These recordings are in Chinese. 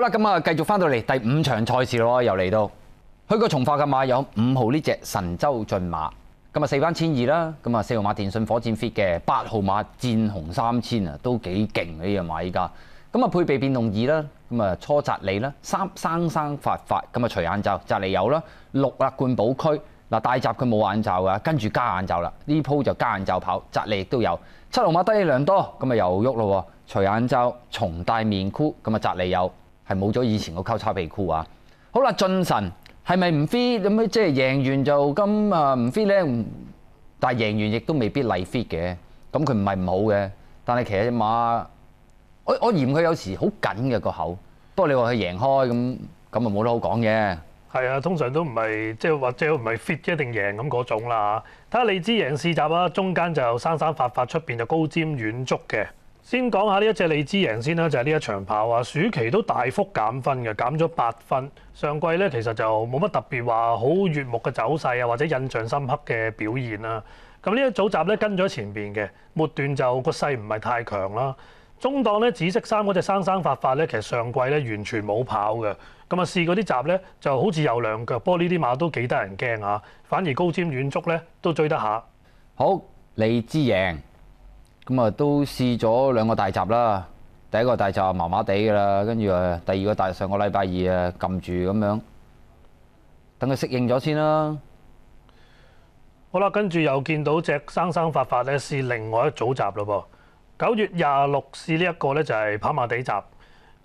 好啦，咁啊，繼續翻到嚟第五場賽事咯。又嚟到去個从化嘅馬有五號呢只神州進馬，咁啊四班千二啦。咁啊四號馬電信火箭 fit 嘅八號馬戰紅三千啊，都幾勁呢样馬依家。咁啊配備變動二啦，咁啊初扎利啦，三生生發發咁啊除眼罩扎利有啦，六啊冠寶區嗱大集佢冇眼罩噶，跟住加眼罩啦。呢鋪就加眼罩跑扎利亦都有七號馬低量多咁啊又喐咯，除眼罩重戴面箍咁啊扎利有。係冇咗以前個交叉皮箍啊！好啦，進神係咪唔 fit 咁即係贏完就咁啊，唔 fit 咧，但係贏完亦都未必例 fit 嘅。咁佢唔係唔好嘅，但係其實只馬，我我嫌佢有時好緊嘅個口。不過你話佢贏開咁，咁咪冇得好講嘅。係啊，通常都唔係即係或者唔係 fit 一定贏咁嗰種啦睇下你知贏四集啦，中間就生生發發，出邊就高尖遠足嘅。先講下呢一隻利之贏先啦，就係呢一場跑啊，暑期都大幅減分嘅，減咗八分。上季咧其實就冇乜特別話好悦目嘅走勢啊，或者印象深刻嘅表現啦。咁呢一組集咧跟咗前邊嘅，末段就個勢唔係太強啦。中檔咧紫色衫嗰只生生發發咧，其實上季咧完全冇跑嘅。咁啊試嗰啲集咧就好似有兩腳，不過呢啲馬都幾得人驚啊。反而高尖軟足咧都追得下。好，利之贏。咁啊，都試咗兩個大集啦。第一個大集麻麻地噶啦，跟住啊，第二個大上個禮拜二啊，撳住咁樣，等佢適應咗先啦。好啦，跟住又見到只生生發發咧，試另外一組集咯噃。九月廿六試呢一個咧，就係跑馬地集。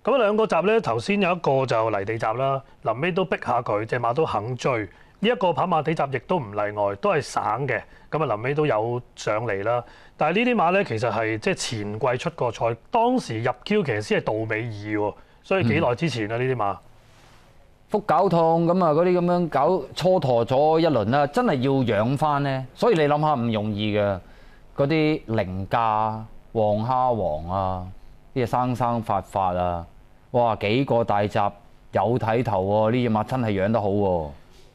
咁兩個集咧，頭先有一個就泥地集啦，臨尾都逼下佢，隻馬都肯追。呢一個跑馬地集亦都唔例外，都係省嘅咁啊。臨尾都有上嚟啦，但係呢啲馬呢，其實係即係前季出過賽，當時入 Q 其實先係杜尾二喎，所以幾耐之前啊？呢啲馬腹搞痛咁啊，嗰啲咁樣搞蹉跎咗一輪啦，真係要養翻呢。所以你諗下唔容易嘅嗰啲零價黃蝦王啊，啲生生發發啊，哇幾個大集有睇頭喎！呢只馬真係養得好喎。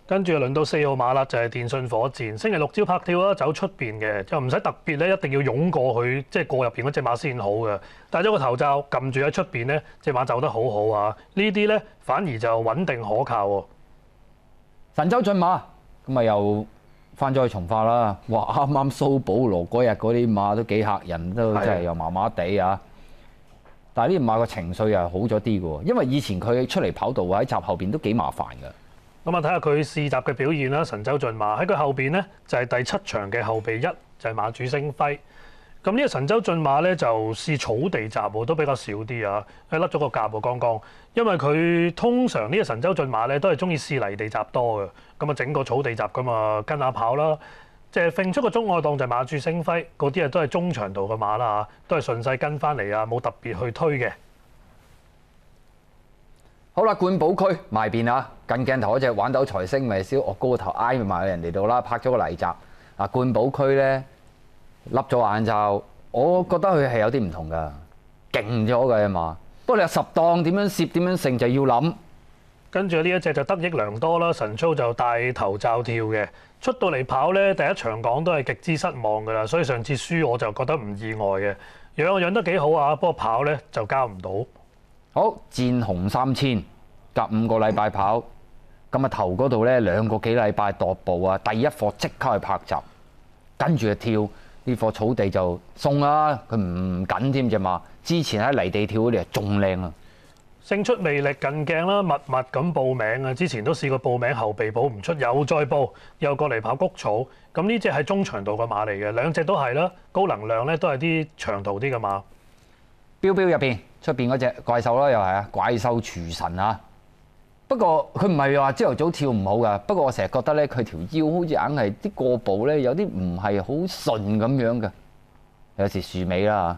跟住輪到四號馬啦，就係電信火箭。星期六朝拍跳啦，走出邊嘅，就唔使特別咧，一定要擁過佢，即係過入邊嗰只馬先好嘅。戴咗個頭罩，撳住喺出邊咧，只馬走得好好啊。呢啲咧反而就穩定可靠喎。神州進馬咁啊，又翻咗去從化啦。哇，啱啱蘇保羅嗰日嗰啲馬都幾嚇人，都真係又麻麻地啊。但係呢啲馬個情緒又好咗啲嘅，因為以前佢出嚟跑道啊，喺閘後邊都幾麻煩嘅。咁啊，睇下佢試閘嘅表現啦。神州進馬喺佢後邊咧，就係第七場嘅後備一，就係馬主星輝。咁呢個神州進馬咧就試草地閘喎，都比較少啲啊。佢甩咗個夾喎，剛剛。因為佢通常呢個神州進馬咧都係中意試泥地閘多嘅。咁啊，整個草地閘咁啊，跟下跑啦。即係揈出個中外檔就係馬主星輝嗰啲啊，都係中長度嘅馬啦嚇，都係順勢跟翻嚟啊，冇特別去推嘅。好啦，冠寶區埋邊啊？近鏡頭嗰只玩斗財星，咪燒惡高頭挨埋人哋度啦，拍咗個泥集啊！冠寶區咧笠咗眼罩，我覺得佢係有啲唔同噶，勁咗嘅嘛。不過你話十檔點樣攝點樣成就要諗。跟住呢一隻就得益良多啦，神操就大頭罩跳嘅，出到嚟跑咧第一場講都係極之失望噶啦，所以上次輸我就覺得唔意外嘅，養我養得幾好啊，不過跑咧就交唔到。好，戰紅三千，隔五個禮拜跑，咁啊頭嗰度咧兩個幾禮拜踱步啊，第一課即刻去拍集，跟住就跳呢課草地就鬆啦，佢唔緊添啫嘛。之前喺泥地跳嗰啲啊仲靚啊，勝出魅力近鏡啦，密密咁報名啊，之前都試過報名後備補唔出，又再報，又過嚟跑谷草。咁呢只係中長度嘅馬嚟嘅，兩隻都係啦，高能量咧都係啲長度啲嘅馬。標標入邊。出邊嗰只怪獸啦，又係啊，怪獸廚神啊。不過佢唔係話朝頭早跳唔好噶。不過我成日覺得咧，佢條腰好似硬係啲過步咧，有啲唔係好順咁樣嘅。有時樹尾啦。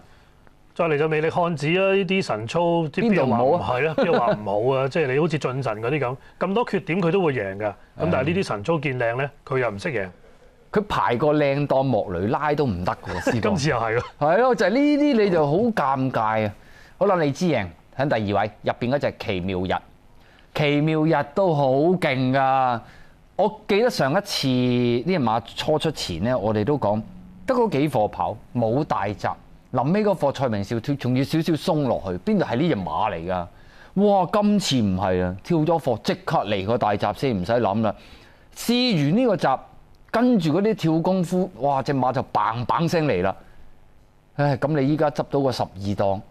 再嚟就魅力漢子啊！呢啲神操邊度唔好啊？邊度話唔好啊？即係你好似進神嗰啲咁咁多缺點，佢都會贏噶。咁但係呢啲神操見靚咧，佢又唔識贏。佢排個靚當莫雷拉都唔得㗎，今次又係啊。係咯，就係呢啲你就好尷尬啊。好啦，你知贏喺第二位，入邊嗰隻奇妙日，奇妙日都好勁噶。我記得上一次呢隻馬初出前呢，我哋都講得嗰幾貨跑冇大集，臨尾嗰貨蔡明少跳，仲要少少鬆落去。邊度係呢隻馬嚟㗎？哇！今次唔係啊，跳咗貨即刻嚟個大集先，唔使諗啦。試完呢個集，跟住嗰啲跳功夫，哇！只馬就 b a 聲嚟啦。唉，咁你依家執到個十二檔。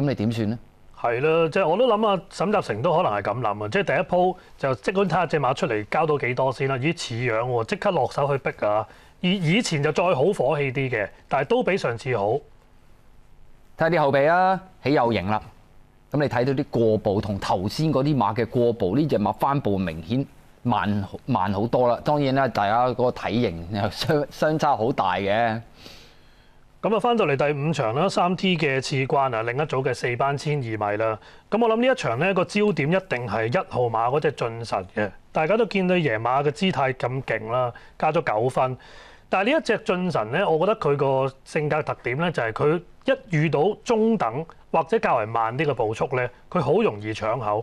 咁你點算呢係啦，即係我都諗啊，沈澤成都可能係咁諗啊，即係第一鋪就即管睇下只馬出嚟交到幾多先啦。咦，似樣喎，即刻落手去逼啊！以以前就再好火氣啲嘅，但係都比上次好。睇下啲後備啊，起右型啦。咁你睇到啲過步同頭先嗰啲馬嘅過步，呢只馬翻步明顯慢慢好多啦。當然啦，大家嗰個體型相相差好大嘅。咁啊，翻到嚟第五場啦，三 T 嘅次關啊，另一組嘅四班千二米啦。咁我諗呢一場呢個焦點一定係一號馬嗰只進神嘅。大家都見到野馬嘅姿態咁勁啦，加咗九分。但係呢一隻進神呢，我覺得佢個性格特點呢，就係佢一遇到中等或者較為慢啲嘅步速呢，佢好容易搶口。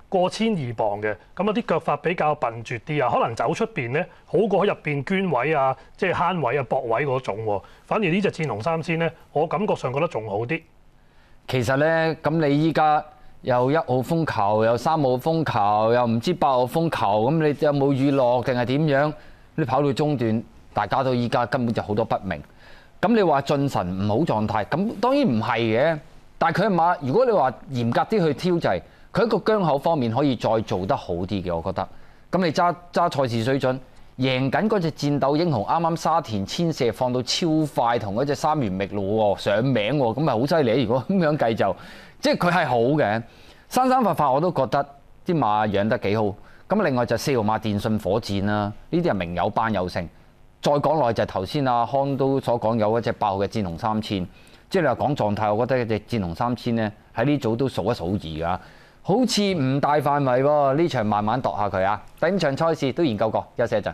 過千二磅嘅，咁啊啲腳法比較笨拙啲啊，可能走出邊咧好過喺入邊捐位啊，即係慳位啊，博位嗰種喎。反而呢只戰龍三千咧，我感覺上覺得仲好啲。其實咧，咁你依家又一號風球，又三號風球，又唔知八號風球，咁你有冇雨落定係點樣？你跑到中段，大家都依家根本就好多不明。咁你話進神唔好狀態，咁當然唔係嘅。但係佢馬，如果你話嚴格啲去挑戰。佢喺個疆口方面可以再做得好啲嘅，我覺得。咁你揸揸賽事水準，贏緊嗰隻戰鬥英雄，啱啱沙田千射放到超快，同嗰隻三元蜜路上名喎，咁咪好犀利。如果咁樣計就，即係佢係好嘅。生生發發我都覺得啲馬養得幾好。咁另外就四號馬電信火箭啦，呢啲係名有班有成。再講落去就頭先阿康都所講有一隻八號嘅戰紅三千，即係你話講狀態，我覺得一隻戰紅三千呢，喺呢組都數一數二㗎。好似唔大範圍喎，呢場慢慢度下佢啊。第五場賽事都研究過，休息一陣。